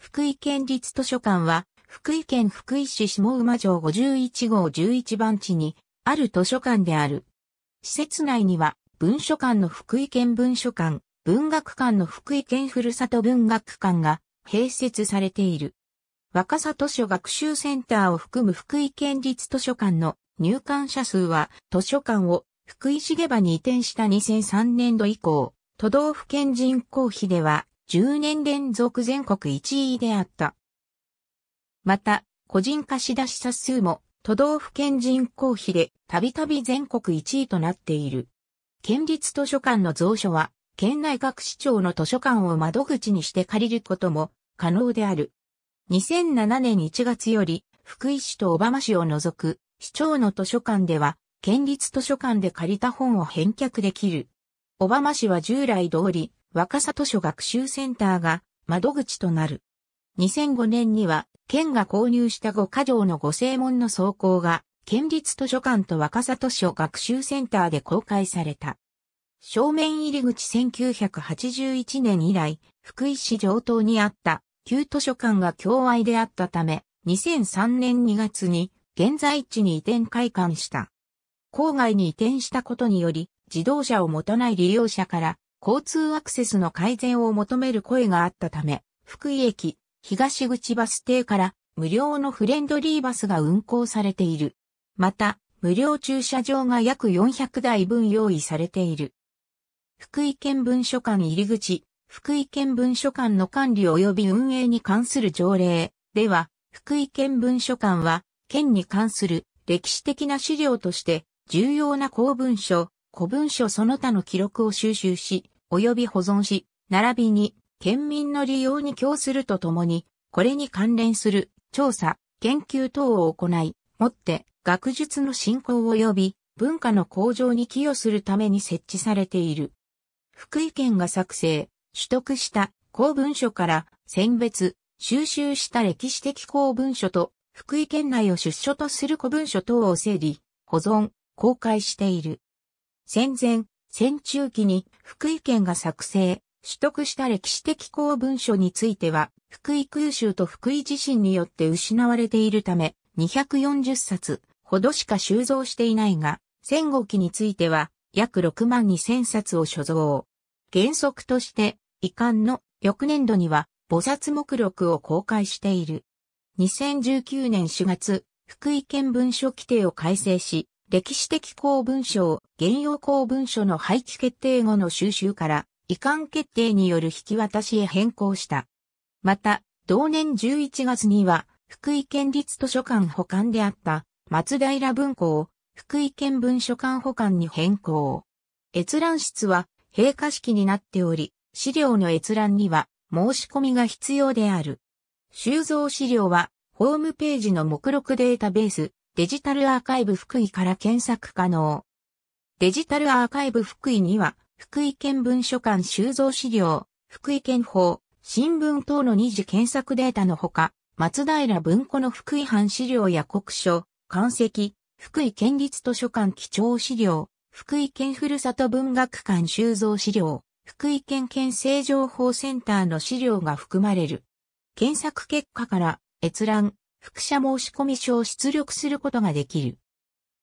福井県立図書館は、福井県福井市下馬城51号11番地にある図書館である。施設内には、文書館の福井県文書館、文学館の福井県ふるさと文学館が併設されている。若狭図書学習センターを含む福井県立図書館の入館者数は図書館を福井下場に移転した2003年度以降、都道府県人口比では10年連続全国1位であった。また、個人貸し出し者数も都道府県人口比でたびたび全国1位となっている。県立図書館の蔵書は、県内各市町の図書館を窓口にして借りることも可能である。2007年1月より、福井市と小浜市を除く市町の図書館では、県立図書館で借りた本を返却できる。小浜市は従来通り、若狭図書学習センターが窓口となる。2005年には、県が購入した5箇条の5正門の走行が、県立図書館と若狭図書学習センターで公開された。正面入り口1981年以来、福井市上等にあった旧図書館が共愛であったため、2003年2月に現在地に移転開館した。郊外に移転したことにより、自動車を持たない利用者から交通アクセスの改善を求める声があったため、福井駅、東口バス停から無料のフレンドリーバスが運行されている。また、無料駐車場が約400台分用意されている。福井県文書館入り口、福井県文書館の管理及び運営に関する条例では、福井県文書館は、県に関する歴史的な資料として、重要な公文書、古文書その他の記録を収集し、及び保存し、並びに県民の利用に供するとともに、これに関連する調査、研究等を行い、もって学術の振興及び文化の向上に寄与するために設置されている。福井県が作成、取得した公文書から選別、収集した歴史的公文書と福井県内を出所とする古文書等を整理、保存、公開している。戦前、戦中期に福井県が作成、取得した歴史的公文書については、福井空襲と福井地震によって失われているため、240冊ほどしか収蔵していないが、戦後期については、約6万2000冊を所蔵。原則として、遺憾の翌年度には、菩薩目録を公開している。2019年4月、福井県文書規定を改正し、歴史的公文書原用公文書の廃棄決定後の収集から、遺憾決定による引き渡しへ変更した。また、同年11月には、福井県立図書館保管であった松平文庫を福井県文書館保管に変更。閲覧室は閉会式になっており、資料の閲覧には申し込みが必要である。収蔵資料はホームページの目録データベースデジタルアーカイブ福井から検索可能。デジタルアーカイブ福井には、福井県文書館収蔵資料、福井県法、新聞等の二次検索データのほか、松平文庫の福井藩資料や国書、漢石、福井県立図書館基調資料、福井県ふるさと文学館収蔵資料、福井県県政情報センターの資料が含まれる。検索結果から閲覧、複写申込書を出力することができる。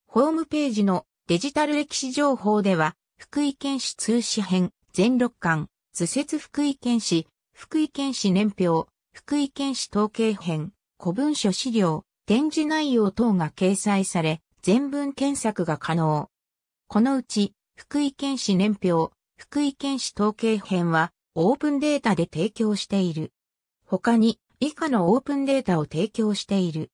ホームページのデジタル歴史情報では、福井県市通史編、全六巻、図説福井県市、福井県市年表、福井県市統計編、古文書資料、展示内容等が掲載され、全文検索が可能。このうち、福井県市年表、福井県市統計編は、オープンデータで提供している。他に、以下のオープンデータを提供している。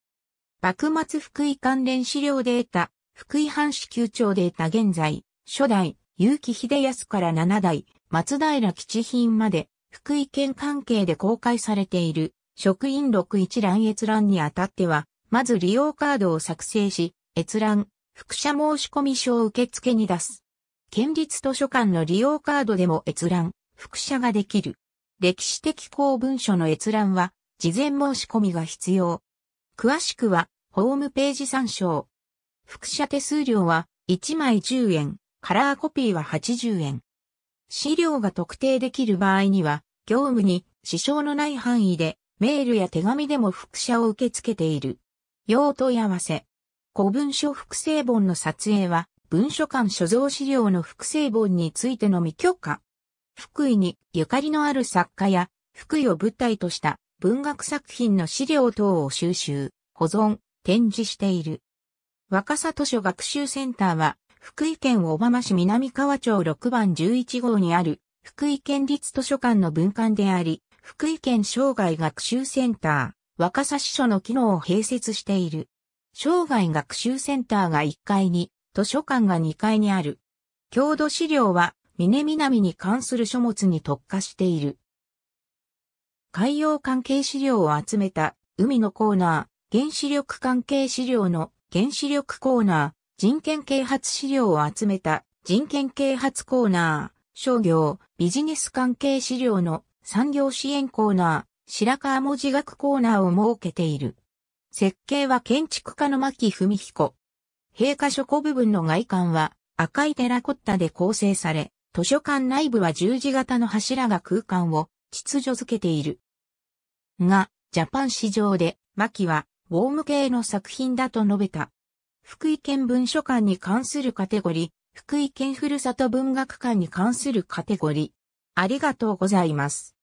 幕末福井関連資料データ、福井藩市旧庁データ現在、初代、結城秀康から七代、松平吉品まで、福井県関係で公開されている、職員6一覧閲覧にあたっては、まず利用カードを作成し、閲覧、副社申込書を受付に出す。県立図書館の利用カードでも閲覧、副社ができる。歴史的公文書の閲覧は、事前申し込みが必要。詳しくは、ホームページ参照。複写手数料は、1枚10円、カラーコピーは80円。資料が特定できる場合には、業務に支障のない範囲で、メールや手紙でも複写を受け付けている。用問い合わせ。古文書複製本の撮影は、文書館所蔵資料の複製本についてのみ許可。福井にゆかりのある作家や、福井を舞台とした文学作品の資料等を収集、保存、展示している。若狭図書学習センターは、福井県小浜市南川町6番11号にある、福井県立図書館の文館であり、福井県生涯学習センター、若狭支所の機能を併設している。生涯学習センターが1階に、図書館が2階にある。郷土資料は、峰南に関する書物に特化している。海洋関係資料を集めた海のコーナー、原子力関係資料の原子力コーナー、人権啓発資料を集めた人権啓発コーナー、商業、ビジネス関係資料の産業支援コーナー、白川文字学コーナーを設けている。設計は建築家の牧文彦。陛下書庫部分の外観は赤いテラコッタで構成され、図書館内部は十字型の柱が空間を秩序づけている。が、ジャパン市場で、マキは、ウォーム系の作品だと述べた。福井県文書館に関するカテゴリー、福井県ふるさと文学館に関するカテゴリー。ありがとうございます。